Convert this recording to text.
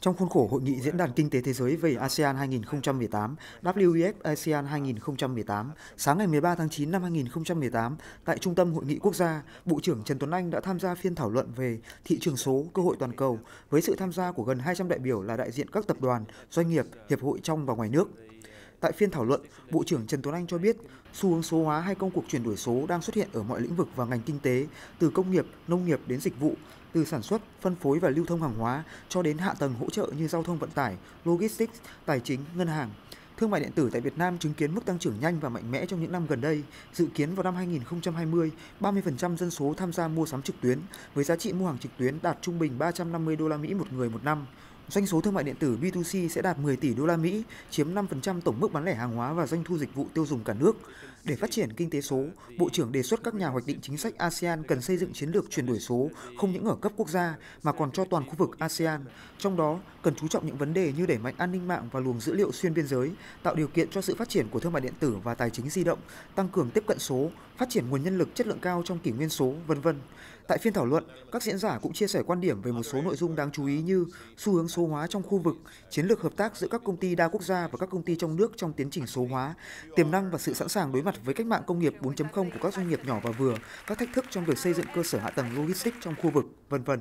Trong khuôn khổ hội nghị diễn đàn kinh tế thế giới về ASEAN 2018, WEF ASEAN 2018, sáng ngày 13 tháng 9 năm 2018, tại Trung tâm Hội nghị Quốc gia, Bộ trưởng Trần Tuấn Anh đã tham gia phiên thảo luận về thị trường số, cơ hội toàn cầu với sự tham gia của gần 200 đại biểu là đại diện các tập đoàn, doanh nghiệp, hiệp hội trong và ngoài nước. Tại phiên thảo luận, Bộ trưởng Trần Tuấn Anh cho biết xu hướng số hóa hay công cuộc chuyển đổi số đang xuất hiện ở mọi lĩnh vực và ngành kinh tế, từ công nghiệp, nông nghiệp đến dịch vụ, từ sản xuất, phân phối và lưu thông hàng hóa cho đến hạ tầng hỗ trợ như giao thông vận tải, logistics, tài chính, ngân hàng. Thương mại điện tử tại Việt Nam chứng kiến mức tăng trưởng nhanh và mạnh mẽ trong những năm gần đây. Dự kiến vào năm 2020, 30% dân số tham gia mua sắm trực tuyến với giá trị mua hàng trực tuyến đạt trung bình 350 đô la Mỹ một người một năm. Doanh số thương mại điện tử B2C sẽ đạt 10 tỷ đô la Mỹ, chiếm 5% tổng mức bán lẻ hàng hóa và doanh thu dịch vụ tiêu dùng cả nước. Để phát triển kinh tế số, Bộ trưởng đề xuất các nhà hoạch định chính sách ASEAN cần xây dựng chiến lược chuyển đổi số không những ở cấp quốc gia mà còn cho toàn khu vực ASEAN. Trong đó, cần chú trọng những vấn đề như đẩy mạnh an ninh mạng và luồng dữ liệu xuyên biên giới, tạo điều kiện cho sự phát triển của thương mại điện tử và tài chính di động, tăng cường tiếp cận số, phát triển nguồn nhân lực chất lượng cao trong kỷ nguyên số, vân vân. Tại phiên thảo luận, các diễn giả cũng chia sẻ quan điểm về một số nội dung đáng chú ý như xu hướng số hóa trong khu vực, chiến lược hợp tác giữa các công ty đa quốc gia và các công ty trong nước trong tiến trình số hóa, tiềm năng và sự sẵn sàng đối mặt với cách mạng công nghiệp 4.0 của các doanh nghiệp nhỏ và vừa, các thách thức trong việc xây dựng cơ sở hạ tầng logistics trong khu vực, vân vân.